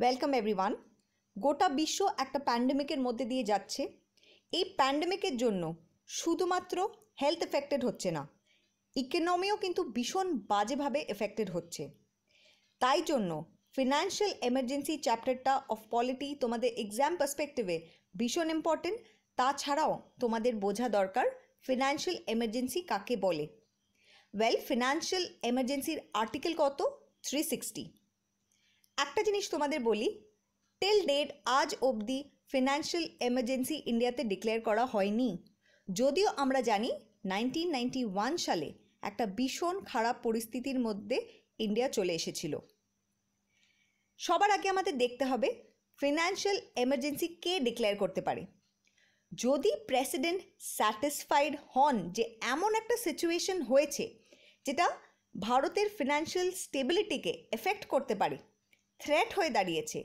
Welcome everyone গোটা বিশ্ব একটা প্যান্ডেমিকের মধ্যে দিয়ে যাচ্ছে এই প্যান্ডেমিকের জন্য শুধুমাত্র হেলথ এফেক্টেড হচ্ছে না ইকোনমিও কিন্তু ভীষণ বাজেভাবে এফেক্টেড হচ্ছে তাই জন্য ফিনান্সিয়াল এমার্জেন্সি চ্যাপ্টারটা অফ পলিটি তোমাদের এক্সাম পার্সপেক্টিভে ভীষণ ইম্পর্টেন্ট তাছাড়াও তোমাদের বোঝা দরকার ফিনান্সিয়াল এমার্জেন্সি কাকে বলে ওয়েল ফিনান্সিয়াল এমার্জেন্সির আর্টিকেল কত থ্রি সিক্সটি একটা জিনিস তোমাদের বলি টেল ডেট আজ অবধি ফিনান্সিয়াল এমার্জেন্সি ইন্ডিয়াতে ডিক্লেয়ার করা হয়নি যদিও আমরা জানি নাইনটিন নাইনটি ওয়ান সালে একটা ভীষণ খারাপ পরিস্থিতির মধ্যে ইন্ডিয়া চলে এসেছিল সবার আগে আমাদের দেখতে হবে ফিনান্সিয়াল এমার্জেন্সি কে ডিক্লেয়ার করতে পারে যদি প্রেসিডেন্ট স্যাটিসফাইড হন যে এমন একটা সিচুয়েশন হয়েছে যেটা ভারতের ফিনান্সিয়াল স্টেবিলিটিকে এফেক্ট করতে পারে থ্রেট হয়ে দাঁড়িয়েছে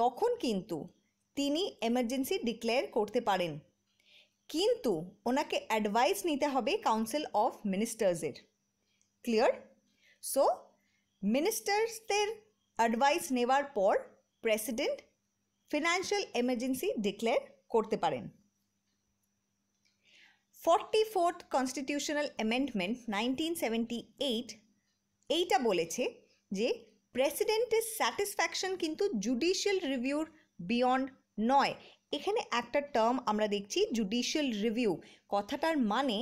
তখন কিন্তু তিনি এমার্জেন্সি ডিক্লেয়ার করতে পারেন কিন্তু ওনাকে অ্যাডভাইস নিতে হবে কাউন্সিল অফ মিনিস্টার্সের ক্লিয়ার সো মিনিস্টার্সদের অ্যাডভাইস নেওয়ার পর প্রেসিডেন্ট ফিনান্সিয়াল এমার্জেন্সি ডিক্লেয়ার করতে পারেন forty fourth constitutional amendment nineteen seventy eight এইটা বলেছে যে প্রেসিডেন্টের স্যাটিসফ্যাকশন কিন্তু জুডিশিয়াল রিভিউর বিয়ন্ড নয় এখানে একটা টার্ম আমরা দেখছি জুডিশিয়াল রিভিউ কথাটার মানে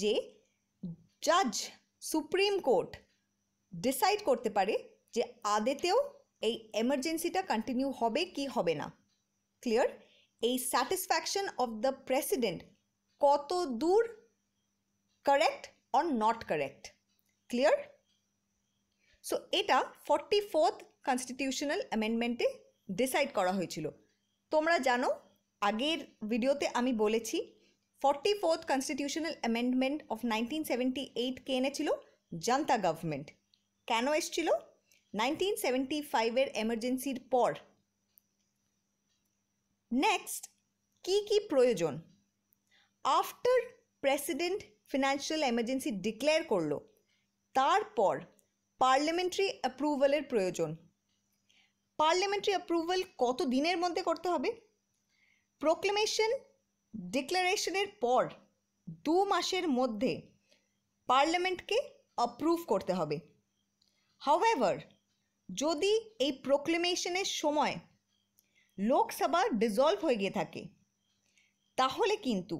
যে জাজ সুপ্রিম কোর্ট ডিসাইড করতে পারে যে আদেতেও এই এমার্জেন্সিটা কন্টিনিউ হবে কি হবে না ক্লিয়ার এই স্যাটিসফ্যাকশন অফ দ্য প্রেসিডেন্ট কত দূর correct or not correct clear so এটা ফর্টি ফোর্থ কনস্টিটিউশনাল অ্যামেন্ডমেন্টে ডিসাইড করা হয়েছিল তোমরা জানো আগের ভিডিওতে আমি বলেছি forty fourth constitutional amendment of nineteen seventy eight কে এনেছিল জনতা গভর্নমেন্ট কেন এসছিল নাইনটিন সেভেন্টি ফাইভের এমার্জেন্সির পর নেক্সট কি কি প্রয়োজন after president financial emergency declare করলো তারপর পার্লামেন্টারি অ্যাপ্রুভালের প্রয়োজন পার্লামেন্টারি অ্যাপ্রুভাল কত দিনের মধ্যে করতে হবে প্রোক্লেমেশন ডিক্লারেশনের পর দু মাসের মধ্যে পার্লামেন্টকে অ্যাপ্রুভ করতে হবে হাওয়েভার যদি এই প্রোক্লেমেশনের সময় লোকসভা ডিজলভ হয়ে গিয়ে থাকে তাহলে কিন্তু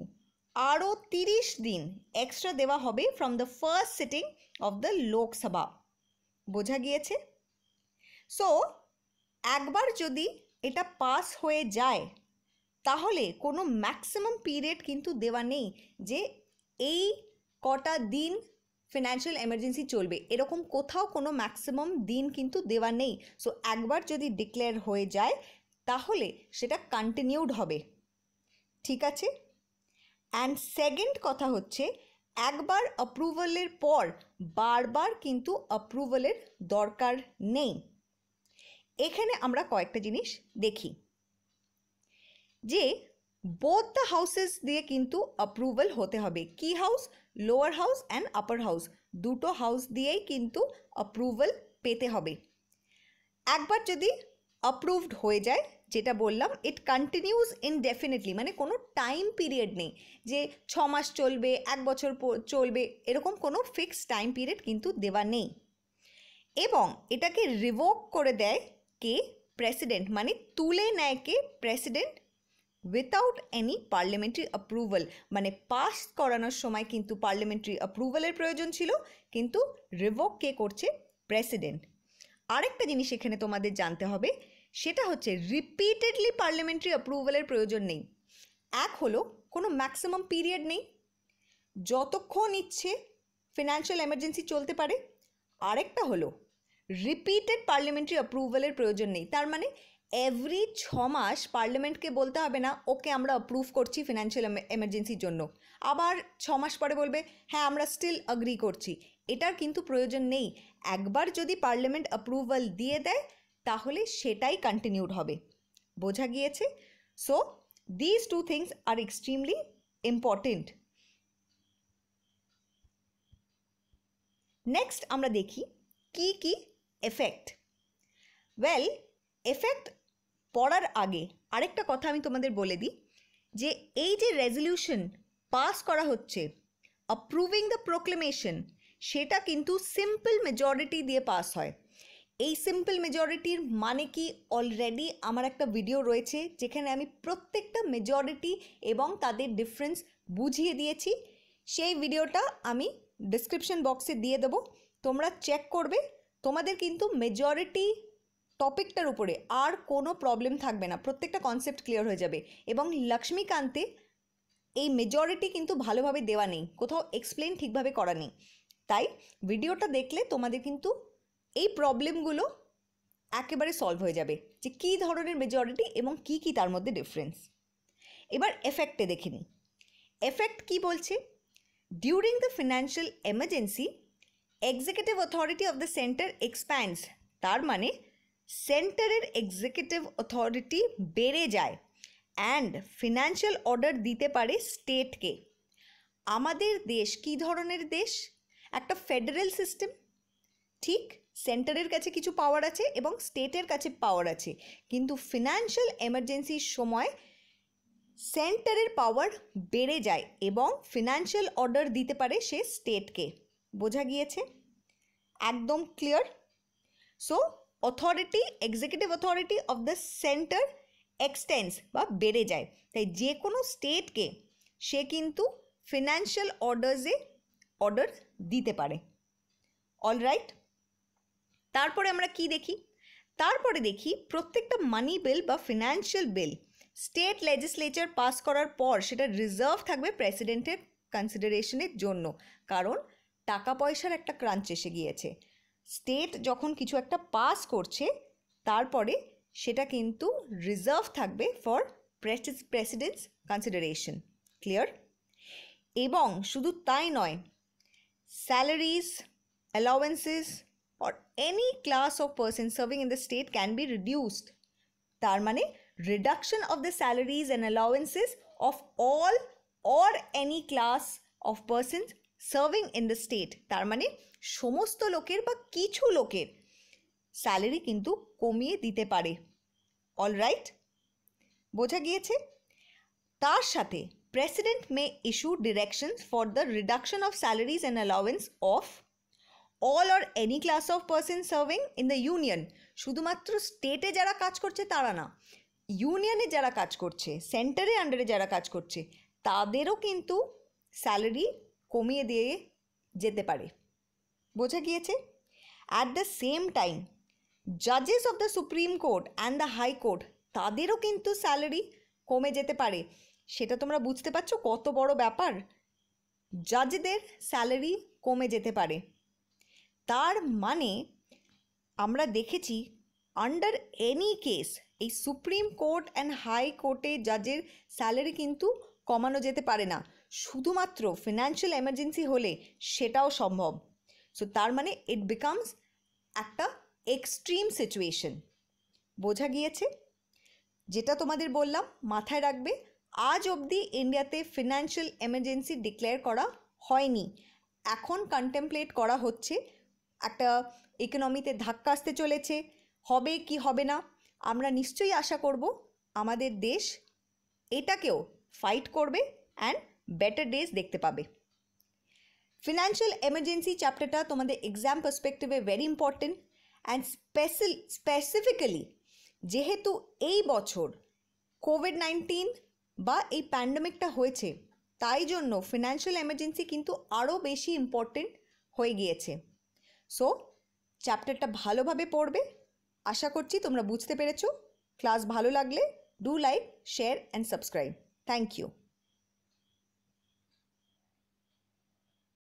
আরও তিরিশ দিন এক্সট্রা দেওয়া হবে from the first sitting of the Lok Sabha বোঝা গিয়েছে সো একবার যদি এটা পাস হয়ে যায় তাহলে কোনো ম্যাক্সিমাম পিরিয়ড কিন্তু দেওয়া নেই যে এই কটা দিন ফিনান্সিয়াল এমার্জেন্সি চলবে এরকম কোথাও কোনো ম্যাক্সিমাম দিন কিন্তু দেওয়া নেই সো একবার যদি ডিক্লেয়ার হয়ে যায় তাহলে সেটা কন্টিনিউড হবে ঠিক আছে অ্যান্ড সেকেন্ড কথা হচ্ছে একবার अप्रুভালের পর বারবার কিন্তু अप्रুভালের দরকার নেই এখানে আমরা কয়েকটা জিনিস দেখি যে বোথ দ্য হাউসেস দিয়ে কিন্তু अप्रুভাল হতে হবে কি house lower house and upper house দুটো হাউস দিয়েই কিন্তু अप्रুভাল পেতে হবে একবার যদি अप्रুভড হয়ে যায় যেটা বললাম ইট কন্টিনিউস ইনডেফিনেটলি মানে কোনো টাইম পিরিয়ড নেই যে ছ মাস চলবে এক বছর চলবে এরকম কোনো ফিক্সড টাইম পিরিয়ড কিন্তু দেওয়া নেই এবং এটাকে রিভোক করে দেয় কে প্রেসিডেন্ট মানে তুলে নেয় কে president without any parliamentary approval মানে পাস করানোর সময় কিন্তু পার্লামেন্টারি অ্যাপ্রুভালের প্রয়োজন ছিল কিন্তু রিভোক কে করছে প্রেসিডেন্ট আরেকটা জিনিস এখানে তোমাদের জানতে হবে সেটা হচ্ছে রিপিটেডলি পার্লামেন্টারি অ্যাপ্রুভালের প্রয়োজন নেই এক হলো কোনো ম্যাক্সিমাম পিরিয়ড নেই যতক্ষণ ইচ্ছে ফিনান্সিয়াল এমার্জেন্সি চলতে পারে আরেকটা হলো রিপিটেড পার্লামেন্টারি অ্যাপ্রুভালের প্রয়োজন নেই তার মানে এভরি ছ মাস পার্লামেন্টকে বলতে হবে না ওকে আমরা অ্যাপ্রুভ করছি ফিনান্সিয়াল এমার্জেন্সির জন্য আবার ছ মাস পরে বলবে হ্যাঁ আমরা স্টিল অ্যাগ্রি করছি এটার কিন্তু প্রয়োজন নেই একবার যদি পার্লামেন্ট অ্যাপ্রুভাল দিয়ে দেয় তাহলে সেটাই কন্টিনিউড হবে বোঝা গিয়েছে so these two things are extremely important next আমরা দেখি কি কি এফেক্ট ওয়েল এফেক্ট পড়ার আগে আরেকটা কথা আমি তোমাদের বলে দিই যে এই যে রেজলিউশন পাস করা হচ্ছে অ্যাপ্রুভিং দ্য প্রোক্লেমেশন সেটা কিন্তু সিম্পল মেজরিটি দিয়ে পাস হয় এই সিম্পল মেজরিটির মানে কি অলরেডি আমার একটা ভিডিও রয়েছে যেখানে আমি প্রত্যেকটা মেজরিটি এবং তাদের ডিফারেন্স বুঝিয়ে দিয়েছি সেই ভিডিওটা আমি ডিসক্রিপশন বক্সে দিয়ে দেবো তোমরা চেক করবে তোমাদের কিন্তু মেজরিটি টপিকটার উপরে আর কোনো প্রবলেম থাকবে না প্রত্যেকটা কনসেপ্ট ক্লিয়ার হয়ে যাবে এবং লক্ষ্মীকান্তে এই মেজরিটি কিন্তু ভালোভাবে দেওয়া নেই কোথাও এক্সপ্লেন ঠিকভাবে করা নেই তাই ভিডিওটা দেখলে তোমাদের কিন্তু এই প্রবলেমগুলো একেবারে সলভ হয়ে যাবে যে কী ধরনের মেজরিটি এবং কি কি তার মধ্যে ডিফারেন্স এবার এফেক্টে দেখে নিই এফেক্ট কী বলছে during the financial emergency executive authority of the centre expands তার মানে সেন্টারের এক্সিকিউটিভ অথরিটি বেড়ে যায় অ্যান্ড ফিনান্সিয়াল অর্ডার দিতে পারে স্টেটকে আমাদের দেশ কী ধরনের দেশ একটা ফেডারেল সিস্টেম ঠিক সেন্টারের কাছে কিছু পাওয়ার আছে এবং স্টেটের কাছে পাওয়ার আছে কিন্তু ফিনান্সিয়াল এমার্জেন্সির সময় সেন্টারের পাওয়ার বেড়ে যায় এবং ফিনান্সিয়াল অর্ডার দিতে পারে সে স্টেটকে বোঝা গিয়েছে একদম clear so authority executive authority of the centre extends বা বেড়ে যায় তাই যে কোনো স্টেটকে সে কিন্তু ফিনান্সিয়াল অর্ডার্সে অর্ডার দিতে পারে অলরাইট তারপরে আমরা কি দেখি তারপরে দেখি প্রত্যেকটা মানি বিল বা financial bill state legislature pass করার পর সেটা রিজার্ভ থাকবে প্রেসিডেন্টের কনসিডারেশনের জন্য কারণ টাকা পয়সার একটা ক্রাঞ্চ এসে গিয়েছে স্টেট যখন কিছু একটা পাস করছে তারপরে সেটা কিন্তু রিজার্ভ থাকবে ফর প্রেসিডেন্টস কনসিডারেশন ক্লিয়ার এবং শুধু তাই নয় salaries allowances or any class of person serving in the state can be reduced. Tar mane, reduction of the salaries and allowances of all or any class of persons serving in the state. Tar mane, তার মানে সমস্ত লোকের বা কিছু লোকের salary কিন্তু কমিয়ে দিতে পারে অলরাইট বোঝা Tar তার president may issue directions for the reduction of salaries and allowance of persons all or any class of person serving in the union শুধুমাত্র স্টেটে যারা কাজ করছে তারা না ইউনিয়নে যারা কাজ করছে সেন্টারের আন্ডারে যারা কাজ করছে তাদেরও কিন্তু স্যালারি কমিয়ে দিয়ে যেতে পারে বোঝা গিয়েছে অ্যাট দ্য সেম টাইম জাজেস of the supreme court and the high court তাদেরও কিন্তু স্যালারি কমে যেতে পারে সেটা তোমরা বুঝতে পারছো কত বড় ব্যাপার জাজদের স্যালারি কমে যেতে পারে তার মানে আমরা দেখেছি আন্ডার এনি কেস এই সুপ্রিম কোর্ট অ্যান্ড হাই কোর্টে জাজের স্যালারি কিন্তু কমানো যেতে পারে না শুধুমাত্র ফিনান্সিয়াল এমার্জেন্সি হলে সেটাও সম্ভব সো তার মানে ইট বিকামস একটা এক্সট্রিম সিচুয়েশন বোঝা গিয়েছে যেটা তোমাদের বললাম মাথায় রাখবে আজ অবধি ইন্ডিয়াতে ফিনান্সিয়াল এমার্জেন্সি ডিক্লেয়ার করা হয়নি এখন কন্টেমপ্লেট করা হচ্ছে একটা ইকোনমিতে ধাক্কা আসতে চলেছে হবে কি হবে না আমরা নিশ্চয়ই আশা করব আমাদের দেশ এটাকেও ফাইট করবে অ্যান্ড বেটার ডেজ দেখতে পাবে ফিনান্সিয়াল এমার্জেন্সি চ্যাপ্টারটা তোমাদের এক্সাম পার্সপেক্টিভে very important and special specifically যেহেতু এই বছর কোভিড নাইন্টিন বা এই প্যান্ডামিকটা হয়েছে তাই জন্য ফিনান্সিয়াল এমার্জেন্সি কিন্তু আরও বেশি ইম্পর্টেন্ট হয়ে গিয়েছে সো চ্যাপ্টারটা ভালোভাবে পড়বে আশা করছি তোমরা বুঝতে পেরেছো ক্লাস ভালো লাগলে do like share and subscribe thank you